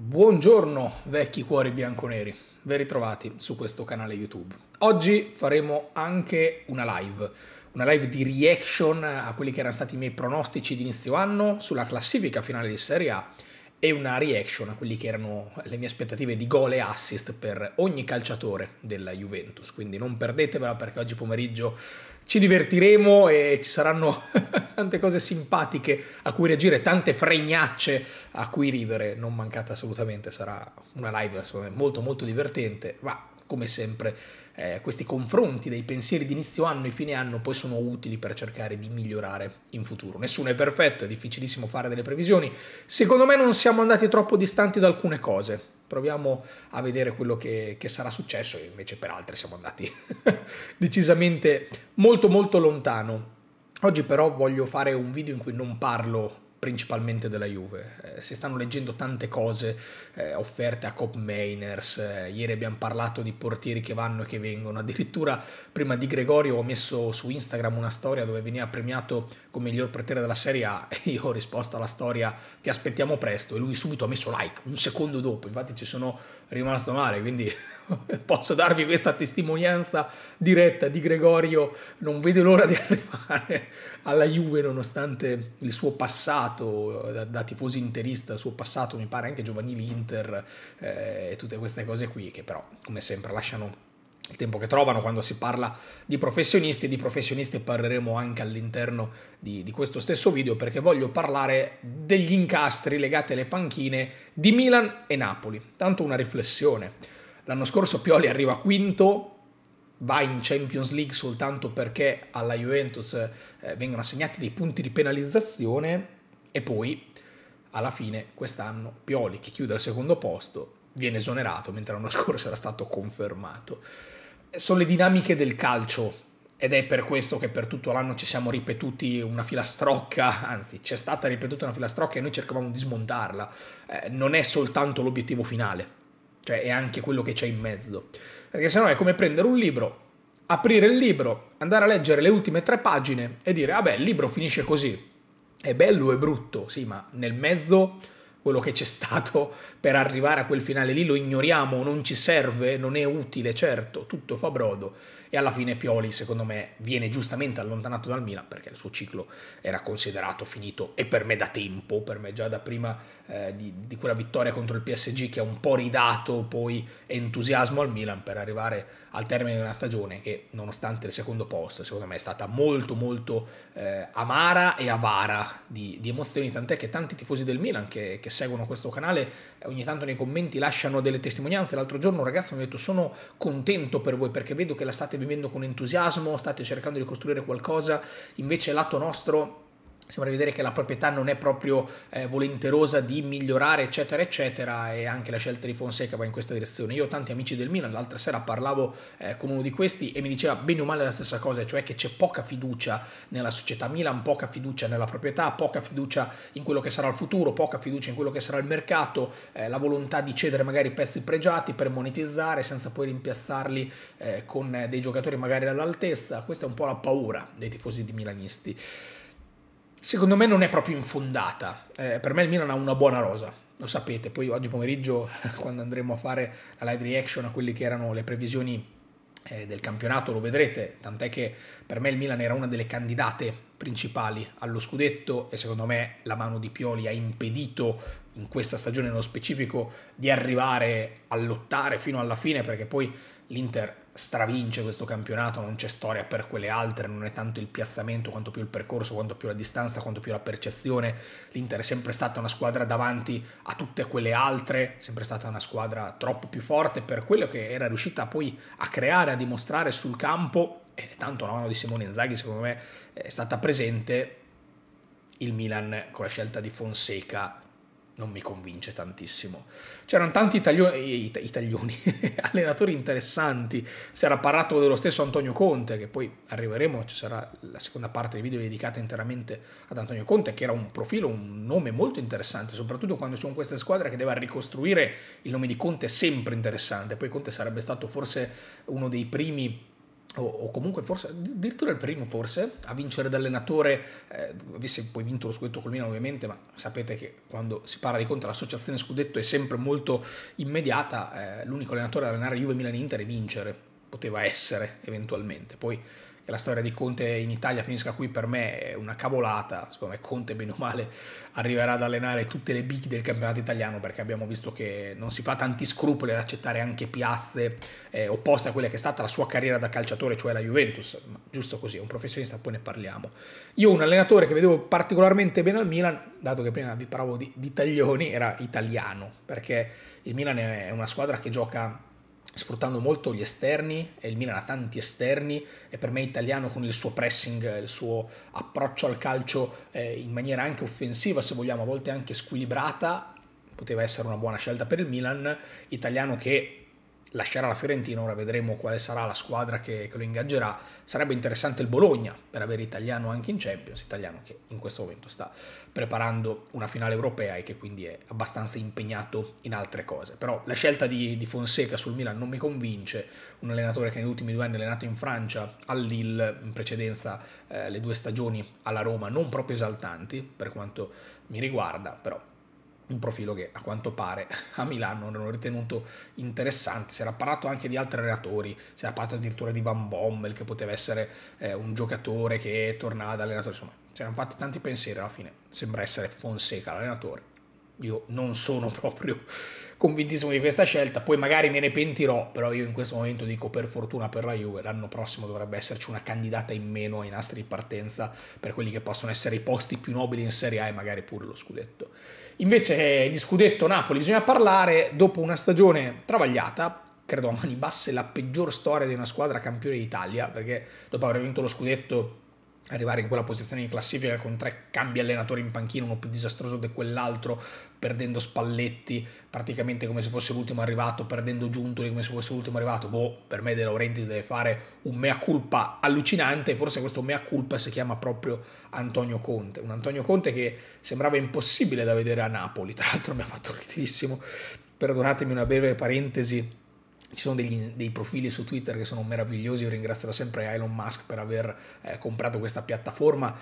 Buongiorno vecchi cuori bianconeri, ben ritrovati su questo canale YouTube. Oggi faremo anche una live, una live di reaction a quelli che erano stati i miei pronostici di inizio anno sulla classifica finale di Serie A e una reaction a quelli che erano le mie aspettative di gol e assist per ogni calciatore della Juventus. Quindi non perdetevela perché oggi pomeriggio ci divertiremo e ci saranno tante cose simpatiche a cui reagire, tante fregnacce a cui ridere. Non mancate assolutamente, sarà una live me, molto molto divertente, ma come sempre eh, questi confronti dei pensieri di inizio anno e fine anno poi sono utili per cercare di migliorare in futuro. Nessuno è perfetto, è difficilissimo fare delle previsioni. Secondo me non siamo andati troppo distanti da alcune cose. Proviamo a vedere quello che, che sarà successo, invece per altre siamo andati decisamente molto molto lontano. Oggi però voglio fare un video in cui non parlo principalmente della Juve. Eh, si stanno leggendo tante cose eh, offerte a Cop Mainers, eh, ieri abbiamo parlato di portieri che vanno e che vengono, addirittura prima di Gregorio ho messo su Instagram una storia dove veniva premiato come miglior portiere della Serie A e io ho risposto alla storia ti aspettiamo presto e lui subito ha messo like un secondo dopo, infatti ci sono rimasto male, quindi posso darvi questa testimonianza diretta di Gregorio, non vedo l'ora di arrivare alla Juve nonostante il suo passato passato, da, da, tifoso interista, suo passato, mi pare anche giovanili Inter eh, e tutte queste cose qui che però come sempre lasciano il tempo che trovano quando si parla di professionisti di professionisti parleremo anche all'interno di, di, questo stesso video perché voglio parlare degli incastri legati alle panchine di Milan e Napoli. Tanto una riflessione. L'anno scorso Pioli arriva quinto, va in Champions League soltanto perché alla Juventus eh, vengono assegnati dei punti di penalizzazione e poi, alla fine, quest'anno, Pioli, che chiude al secondo posto, viene esonerato, mentre l'anno scorso era stato confermato. Sono le dinamiche del calcio ed è per questo che per tutto l'anno ci siamo ripetuti una filastrocca, anzi c'è stata ripetuta una filastrocca e noi cercavamo di smontarla. Eh, non è soltanto l'obiettivo finale, cioè è anche quello che c'è in mezzo. Perché sennò è come prendere un libro, aprire il libro, andare a leggere le ultime tre pagine e dire, vabbè, il libro finisce così, è bello e brutto, sì, ma nel mezzo quello che c'è stato per arrivare a quel finale lì, lo ignoriamo, non ci serve, non è utile, certo, tutto fa brodo e alla fine Pioli secondo me viene giustamente allontanato dal Milan perché il suo ciclo era considerato finito e per me da tempo, per me già da prima eh, di, di, quella vittoria contro il PSG che ha un po' ridato poi entusiasmo al Milan per arrivare al termine di una stagione che nonostante il secondo posto secondo me è stata molto molto eh, amara e avara di, di emozioni, tant'è che tanti tifosi del Milan che, che seguono questo canale eh, ogni tanto nei commenti lasciano delle testimonianze. L'altro giorno un ragazzo mi ha detto sono contento per voi perché vedo che la state vivendo con entusiasmo, state cercando di costruire qualcosa, invece lato nostro sembra vedere che la proprietà non è proprio eh, volenterosa di migliorare eccetera eccetera e anche la scelta di Fonseca va in questa direzione io ho tanti amici del Milan l'altra sera parlavo eh, con uno di questi e mi diceva bene o male la stessa cosa cioè che c'è poca fiducia nella società Milan poca fiducia nella proprietà poca fiducia in quello che sarà il futuro poca fiducia in quello che sarà il mercato eh, la volontà di cedere magari pezzi pregiati per monetizzare senza poi rimpiazzarli eh, con dei giocatori magari all'altezza questa è un po' la paura dei tifosi di milanisti secondo me non è proprio infondata. Eh, per me il Milan ha una buona rosa, lo sapete. Poi oggi pomeriggio, quando andremo a fare la live reaction a quelle che erano le previsioni eh, del campionato, lo vedrete. Tant'è che per me il Milan era una delle candidate principali allo scudetto e secondo me la mano di Pioli ha impedito in questa stagione nello specifico di arrivare a lottare fino alla fine perché poi l'Inter stravince questo campionato, non c'è storia per quelle altre, non è tanto il piazzamento quanto più il percorso, quanto più la distanza, quanto più la percezione. L'Inter è sempre stata una squadra davanti a tutte quelle altre, sempre stata una squadra troppo più forte per quello che era riuscita poi a creare, a dimostrare sul campo, e tanto la mano di Simone Inzaghi secondo me è stata presente, il Milan con la scelta di Fonseca non mi convince tantissimo. C'erano tanti italioni, italioni allenatori interessanti, si era parlato dello stesso Antonio Conte, che poi arriveremo, ci sarà la seconda parte del video dedicata interamente ad Antonio Conte, che era un profilo, un nome molto interessante, soprattutto quando sono queste squadre che deve ricostruire il nome di Conte è sempre interessante, poi Conte sarebbe stato forse uno dei primi o, o, comunque forse addirittura il primo forse a vincere da allenatore eh, avesse poi vinto lo scudetto col Milan ovviamente ma sapete che quando si parla di conto l'associazione scudetto è sempre molto immediata eh, l'unico allenatore ad allenare Juve, Milan e Inter e vincere poteva essere eventualmente poi e la storia di Conte in Italia finisca qui per me è una cavolata, secondo me Conte bene o male arriverà ad allenare tutte le big del campionato italiano perché abbiamo visto che non si fa tanti scrupoli ad accettare anche piazze eh, opposte a quella che è stata la sua carriera da calciatore, cioè la Juventus, Ma giusto così, è un professionista, poi ne parliamo. Io un allenatore che vedevo particolarmente bene al Milan, dato che prima vi parlavo di, di taglioni, era italiano, perché il Milan è una squadra che gioca sfruttando molto gli esterni e il Milan ha tanti esterni e per me italiano con il suo pressing, il suo approccio al calcio eh, in maniera anche offensiva se vogliamo, a volte anche squilibrata, poteva essere una buona scelta per il Milan, italiano che lascerà la Fiorentina, ora vedremo quale sarà la squadra che, che, lo ingaggerà. Sarebbe interessante il Bologna per avere italiano anche in Champions, italiano che in questo momento sta preparando una finale europea e che quindi è abbastanza impegnato in altre cose. Però la scelta di, di Fonseca sul Milan non mi convince, un allenatore che negli ultimi due anni è allenato in Francia, all'Ille, in precedenza eh, le due stagioni alla Roma, non proprio esaltanti per quanto mi riguarda, però un profilo che a quanto pare a Milano non ho ritenuto interessante, si era parlato anche di altri allenatori, si era parlato addirittura di Van Bommel che poteva essere eh, un giocatore che tornava da allenatore, insomma si erano fatti tanti pensieri alla fine, sembra essere Fonseca l'allenatore io non sono proprio convintissimo di questa scelta, poi magari me ne pentirò, però io in questo momento dico per fortuna per la Juve, l'anno prossimo dovrebbe esserci una candidata in meno ai nastri di partenza per quelli che possono essere i posti più nobili in Serie A e magari pure lo scudetto. Invece eh, di scudetto Napoli bisogna parlare dopo una stagione travagliata, credo a mani basse la peggior storia di una squadra campione d'Italia, perché dopo aver vinto lo scudetto arrivare in quella posizione di classifica con tre cambi allenatori in panchina, uno più disastroso di quell'altro, perdendo Spalletti praticamente come se fosse l'ultimo arrivato, perdendo Giuntoli come se fosse l'ultimo arrivato, boh, per me De Laurenti deve fare un mea culpa allucinante, forse questo mea culpa si chiama proprio Antonio Conte, un Antonio Conte che sembrava impossibile da vedere a Napoli, tra l'altro mi ha fatto ridissimo, perdonatemi una breve parentesi, ci sono degli, dei profili su Twitter che sono meravigliosi, io ringrazierò sempre Elon Musk per aver eh, comprato questa piattaforma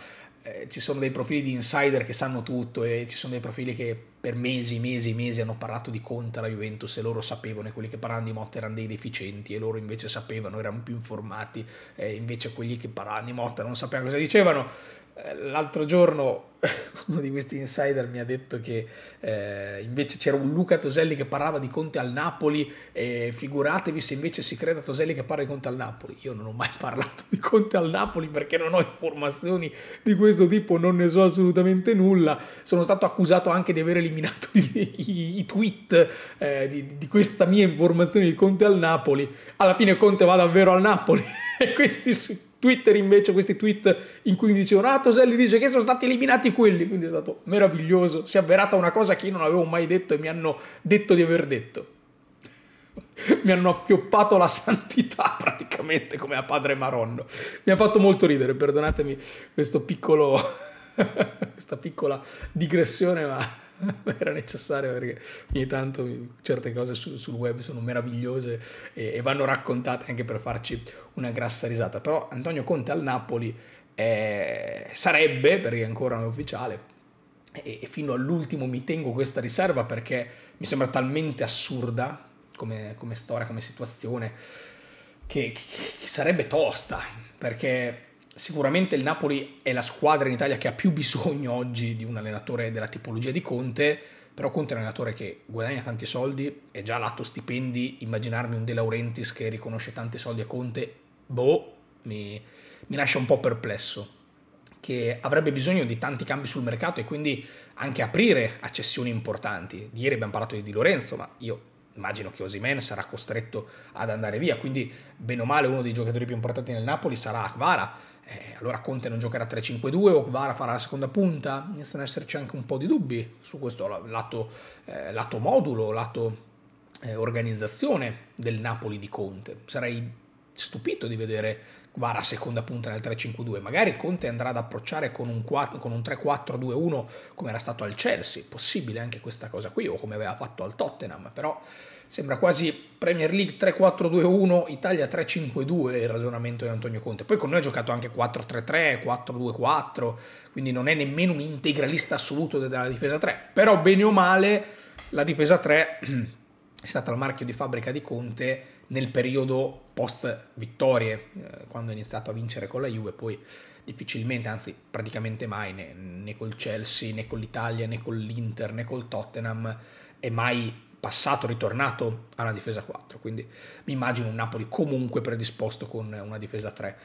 eh, ci sono dei profili di insider che sanno tutto e ci sono dei profili che per mesi, mesi, mesi hanno parlato di Conte alla Juventus e loro sapevano e quelli che parlavano di Motta erano dei deficienti e loro invece sapevano, erano più informati, eh, invece quelli che parlavano di Motta non sapevano cosa dicevano. Eh, l'altro giorno uno di questi insider mi ha detto che eh, invece c'era un Luca Toselli che parlava di Conte al Napoli e figuratevi se invece si creda Toselli che parla di Conte al Napoli. Io non ho mai parlato di Conte al Napoli perché non ho informazioni di questo questo tipo non ne so assolutamente nulla. Sono stato accusato anche di aver eliminato i, i, i tweet eh, di, di, questa mia informazione di Conte al Napoli. Alla fine Conte va davvero al Napoli e questi Twitter invece, questi tweet in cui mi dicevano ah Toselli dice che sono stati eliminati quelli, quindi è stato meraviglioso, si è avverata una cosa che io non avevo mai detto e mi hanno detto di aver detto mi hanno appioppato la santità praticamente come a padre Maronno. Mi ha fatto molto ridere, perdonatemi questo piccolo, questa piccola digressione, ma era necessario perché ogni tanto certe cose sul, sul web sono meravigliose e, e, vanno raccontate anche per farci una grassa risata. Però Antonio Conte al Napoli eh, sarebbe, perché ancora non è ufficiale, e fino all'ultimo mi tengo questa riserva perché mi sembra talmente assurda come, come storia, come situazione, che, che, sarebbe tosta, perché sicuramente il Napoli è la squadra in Italia che ha più bisogno oggi di un allenatore della tipologia di Conte, però Conte è un allenatore che guadagna tanti soldi, è già lato stipendi, immaginarmi un De Laurentiis che riconosce tanti soldi a Conte, boh, mi, mi lascia un po' perplesso, che avrebbe bisogno di tanti cambi sul mercato e quindi anche aprire a cessioni importanti. ieri abbiamo parlato di Di Lorenzo, ma io immagino che Osimen sarà costretto ad andare via, quindi bene o male uno dei giocatori più importanti nel Napoli sarà Akvara. Eh, allora Conte non giocherà 3-5-2 o Kvara farà la seconda punta? Iniziano ad esserci anche un po' di dubbi su questo lato, eh, lato modulo, lato eh, organizzazione del Napoli di Conte. Sarei stupito di vedere va Vara seconda punta nel 3-5-2, magari Conte andrà ad approcciare con un, un 3-4-2-1 come era stato al Chelsea, possibile anche questa cosa qui o come aveva fatto al Tottenham, però sembra quasi Premier League 3-4-2-1, Italia 3-5-2 il ragionamento di Antonio Conte. Poi con noi ha giocato anche 4-3-3, 4-2-4, quindi non è nemmeno un integralista assoluto della difesa 3, però bene o male la difesa 3 è stata il marchio di fabbrica di Conte nel periodo post vittorie, eh, quando ha iniziato a vincere con la Juve, poi difficilmente, anzi praticamente mai, né, né col Chelsea, né con l'Italia, né con l'Inter, né col Tottenham, è mai passato, ritornato a una difesa 4. Quindi mi immagino un Napoli comunque predisposto con una difesa 3.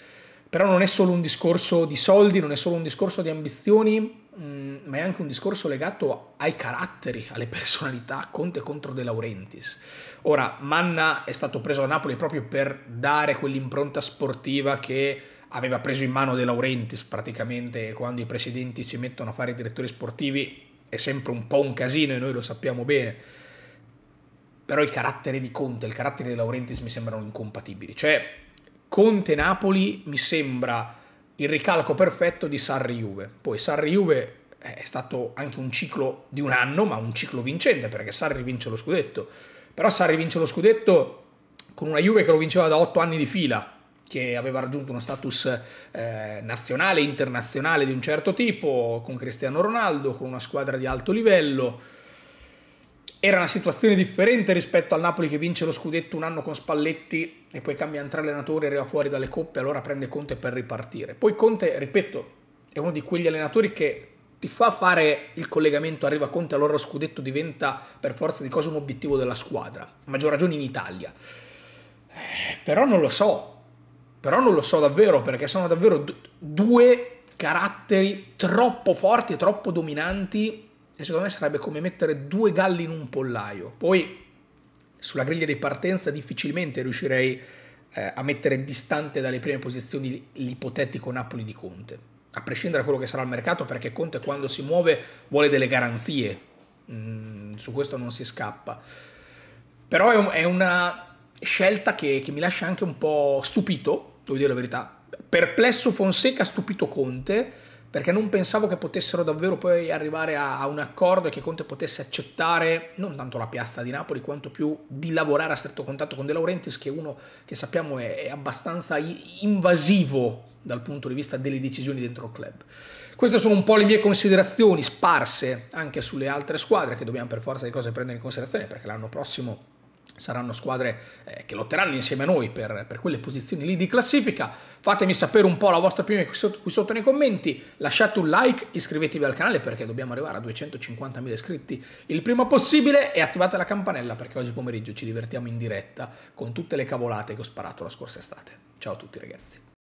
Però non è solo un discorso di soldi, non è solo un discorso di ambizioni, Mm, ma è anche un discorso legato ai caratteri, alle personalità, Conte contro De Laurentiis. Ora, Manna è stato preso a Napoli proprio per dare quell'impronta sportiva che aveva preso in mano De Laurentiis praticamente quando i presidenti si mettono a fare i direttori sportivi è sempre un po' un casino e noi lo sappiamo bene però i caratteri di Conte il carattere di Laurentiis mi sembrano incompatibili cioè Conte Napoli mi sembra il ricalco perfetto di Sarri-Juve. Poi Sarri-Juve eh, è stato anche un ciclo di un anno, ma un ciclo vincente, perché Sarri vince lo scudetto. Però Sarri vince lo scudetto con una Juve che lo vinceva da otto anni di fila, che aveva raggiunto uno status eh, nazionale, internazionale di un certo tipo, con Cristiano Ronaldo, con una squadra di alto livello, era una situazione differente rispetto al Napoli che vince lo scudetto un anno con Spalletti e poi cambia tre allenatori, arriva fuori dalle coppe, allora prende Conte per ripartire. Poi Conte, ripeto, è uno di quegli allenatori che ti fa fare il collegamento, arriva Conte, allora lo scudetto diventa per forza di cose un obiettivo della squadra, a maggior ragione in Italia. Eh, però non lo so, però non lo so davvero perché sono davvero due caratteri troppo forti e troppo dominanti e secondo me sarebbe come mettere due galli in un pollaio. Poi sulla griglia di partenza difficilmente riuscirei eh, a mettere distante dalle prime posizioni l'ipotetico Napoli di Conte, a prescindere da quello che sarà il mercato, perché Conte quando si muove vuole delle garanzie, mm, su questo non si scappa. Però è, un, è una scelta che, che mi lascia anche un po' stupito, devo dire la verità, perplesso Fonseca, stupito Conte, perché non pensavo che potessero davvero poi arrivare a, a un accordo e che Conte potesse accettare non tanto la piazza di Napoli quanto più di lavorare a stretto contatto con De Laurentiis che è uno che sappiamo è, è abbastanza invasivo dal punto di vista delle decisioni dentro il club. Queste sono un po' le mie considerazioni sparse anche sulle altre squadre che dobbiamo per forza di cose prendere in considerazione perché l'anno prossimo saranno squadre eh, che lotteranno insieme a noi per, per, quelle posizioni lì di classifica. Fatemi sapere un po' la vostra opinione qui sotto, qui sotto nei commenti, lasciate un like, iscrivetevi al canale perché dobbiamo arrivare a 250.000 iscritti il prima possibile e attivate la campanella perché oggi pomeriggio ci divertiamo in diretta con tutte le cavolate che ho sparato la scorsa estate. Ciao a tutti ragazzi.